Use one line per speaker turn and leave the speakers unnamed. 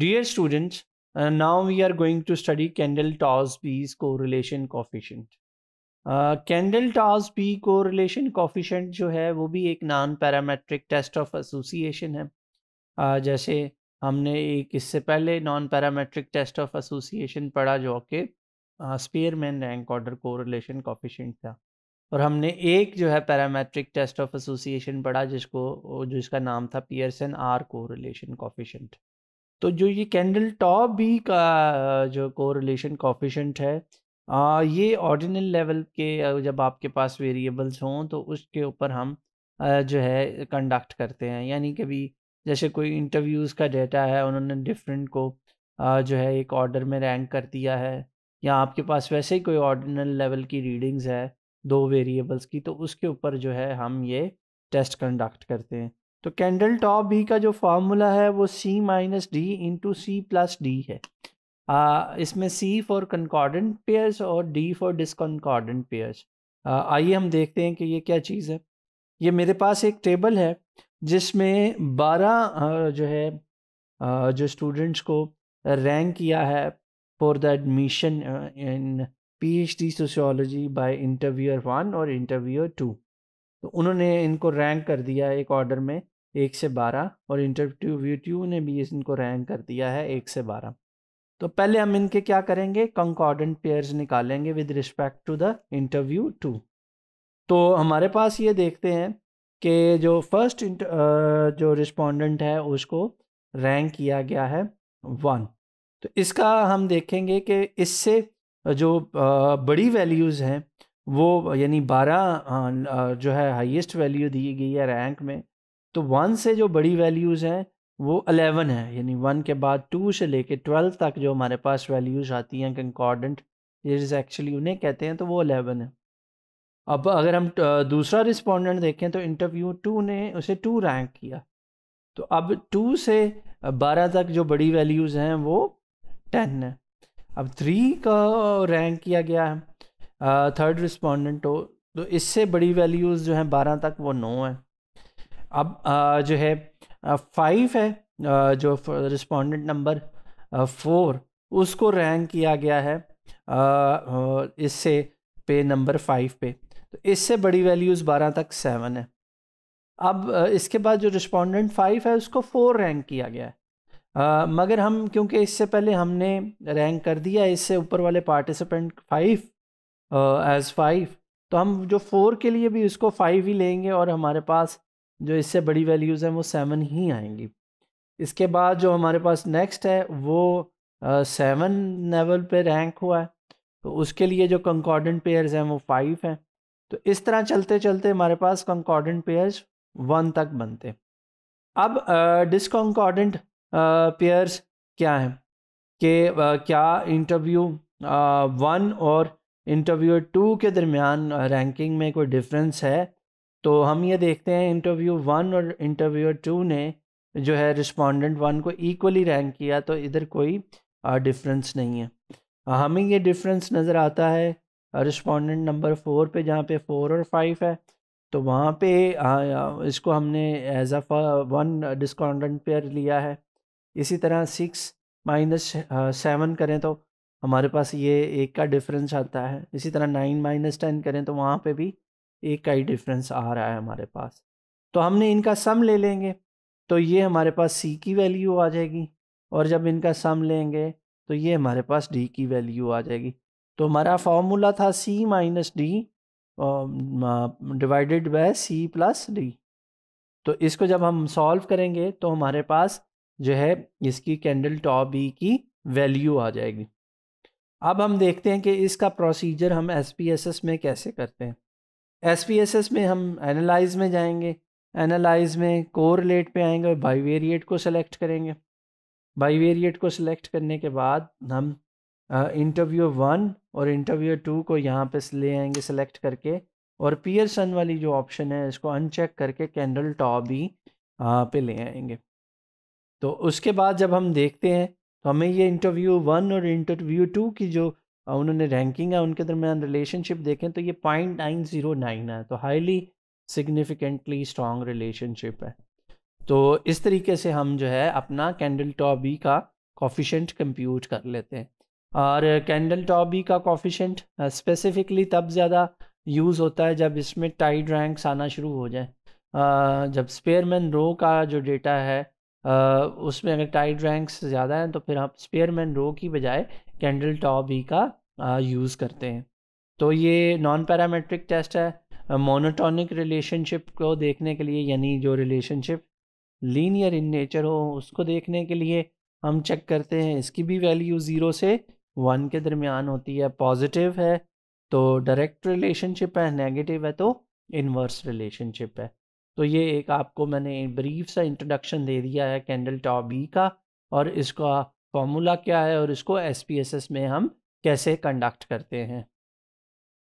dear now we are going to study Kendall tau's B's correlation coefficient Kendall tau's B correlation coefficient जो है वो भी एक non parametric test of association है uh, जैसे हमने एक इससे पहले non parametric test of association पढ़ा जो कि Spearman rank order correlation coefficient था और हमने एक जो है पैरामेट्रिक टेस्ट ऑफ एसोसिएशन पढ़ा जिसको जो इसका नाम था Pearson R correlation coefficient तो जो ये कैंडल टॉप भी का जो कोरिलेशन कॉफिशेंट है आ, ये ऑर्डिनल लेवल के जब आपके पास वेरिएबल्स हों तो उसके ऊपर हम आ, जो है कंडक्ट करते हैं यानी कभी जैसे कोई इंटरव्यूज़ का डेटा है उन्होंने डिफरेंट को आ, जो है एक ऑर्डर में रैंक कर दिया है या आपके पास वैसे ही कोई ऑर्डिनल लेवल की रीडिंग्स है दो वेरिएबल्स की तो उसके ऊपर जो है हम ये टेस्ट कंडक्ट करते हैं तो कैंडल टॉप भी का जो फार्मूला है वो C minus D into C plus D है आ, इसमें सी फॉर कंकॉर्डेंट पेयर्स और डी फॉर डिसकनकॉर्डेंट पेयर्स आइए हम देखते हैं कि ये क्या चीज़ है ये मेरे पास एक टेबल है जिसमें बारह जो है जो स्टूडेंट्स को रैंक किया है for the admission in PhD sociology by interviewer one और इंटरव्यूअर टू तो उन्होंने इनको रैंक कर दिया एक ऑर्डर में एक से बारह और इंटरव्यू ने भी इनको रैंक कर दिया है एक से बारह तो पहले हम इनके क्या करेंगे कंकॉर्डेंट पेयर्स निकालेंगे with respect to the interview two तो हमारे पास ये देखते हैं कि जो फर्स्ट जो रिस्पोंडेंट है उसको रैंक किया गया है वन तो इसका हम देखेंगे कि इससे जो बड़ी वैल्यूज़ हैं वो यानी बारह जो है हाईएस्ट वैल्यू दी गई है रैंक में तो वन से जो बड़ी वैल्यूज़ हैं वो अलेवन है यानी वन के बाद टू से लेके ट्वेल्व तक जो हमारे पास वैल्यूज़ आती हैं कंकॉर्डेंट इज एक्चुअली उन्हें कहते हैं तो वो अलेवन है अब अगर हम दूसरा रिस्पोंडेंट देखें तो इंटरव्यू टू ने उसे टू रैंक किया तो अब टू से बारह तक जो बड़ी वैल्यूज़ हैं वो टेन है अब थ्री का रैंक किया गया है थर्ड रिस्पोंडेंट हो तो इससे बड़ी वैल्यूज़ जो हैं बारह तक वो नौ है अब जो है फाइव है जो रिस्पोंडेंट नंबर फोर उसको रैंक किया गया है इससे पे नंबर फाइव पे तो इससे बड़ी वैल्यूज़ बारह तक सेवन है अब इसके बाद जो रिस्पोंडेंट फाइव है उसको फोर रैंक किया गया है आ, मगर हम क्योंकि इससे पहले हमने रैंक कर दिया इससे ऊपर वाले पार्टिसिपेंट फाइव एज़ फाइव तो हम जो फ़ोर के लिए भी उसको फाइव ही लेंगे और हमारे पास जो इससे बड़ी वैल्यूज़ हैं वो सेवन ही आएंगी इसके बाद जो हमारे पास नेक्स्ट है वो सेवन लेवल पे रैंक हुआ है तो उसके लिए जो कंकॉर्डेंट पेयर्स हैं वो फाइव हैं तो इस तरह चलते चलते हमारे पास कंकॉर्डेंट पेयर्स वन तक बनते अब डिसकॉन्कॉर्डेंट पेयर्स क्या हैं कि क्या इंटरव्यू वन और इंटरव्यू टू के दरमियान रैंकिंग में कोई डिफरेंस है तो हम ये देखते हैं इंटरव्यू वन और इंटरव्यू टू ने जो है रिस्पोंडेंट वन को इक्वली रैंक किया तो इधर कोई डिफरेंस नहीं है हमें ये डिफरेंस नज़र आता है रिस्पोंडेंट नंबर फोर पे जहाँ पे फोर और फाइव है तो वहाँ पे इसको हमने as a one discordant pair लिया है इसी तरह सिक्स माइनस सेवन करें तो हमारे पास ये एक का डिफरेंस आता है इसी तरह नाइन माइनस टेन करें तो वहाँ पे भी एक का ही डिफरेंस आ रहा है हमारे पास तो हमने इनका सम ले लेंगे तो ये हमारे पास सी की वैल्यू आ जाएगी और जब इनका सम लेंगे तो ये हमारे पास डी की वैल्यू आ जाएगी तो हमारा फॉर्मूला था C minus D divided by C plus D तो इसको जब हम सॉल्व करेंगे तो हमारे पास जो है इसकी कैंडल टॉप बी की वैल्यू आ जाएगी अब हम देखते हैं कि इसका प्रोसीजर हम एस में कैसे करते हैं एस में हम एनालाइज में जाएंगे एनालाइज में कोर रेट पर आएंगे और वेरिएट को सेलेक्ट करेंगे बाईवेरिएट को सिलेक्ट करने के बाद हम इंटरव्यू वन और इंटरव्यू टू को यहाँ पे ले आएंगे सेलेक्ट करके और सन वाली जो ऑप्शन है इसको अनचेक करके कैंडल टॉप ही पे ले आएंगे तो उसके बाद जब हम देखते हैं तो हमें ये इंटरव्यू वन और इंटरव्यू टू की जो उन्होंने रैंकिंग है उनके दरमियान रिलेशनशिप देखें तो ये पॉइंट नाइन ज़ीरो नाइन है तो हाईली सिग्निफिकेंटली स्ट्रॉन्ग रिलेशनशिप है तो इस तरीके से हम जो है अपना कैंडल टॉप बी का कॉफिशेंट कंप्यूट कर लेते हैं और कैंडल टॉप बी का कॉफिशेंट स्पेसिफिकली तब ज़्यादा यूज़ होता है जब इसमें टाइड रैंक्स आना शुरू हो जाए जब स्पेयरमैन रो का जो डेटा है उसमें अगर टाइड रैंक्स ज़्यादा हैं तो फिर आप स्पेयरमैन रो की बजाय कैंडल टॉप ही का यूज़ करते हैं तो ये नॉन पैरामेट्रिक टेस्ट है मोनोटॉनिक रिलेशनशिप को देखने के लिए यानी जो रिलेशनशिप लीनियर इन नेचर हो उसको देखने के लिए हम चेक करते हैं इसकी भी वैल्यू ज़ीरो से वन के दरमियान होती है पॉजिटिव है तो डायरेक्ट रिलेशनशिप है नेगेटिव है तो इनवर्स रिलेशनशिप है तो ये एक आपको मैंने ब्रीफ सा इंट्रोडक्शन दे दिया है कैंडल टॉप बी का और इसका फॉर्मूला क्या है और इसको एस में हम कैसे कंडक्ट करते हैं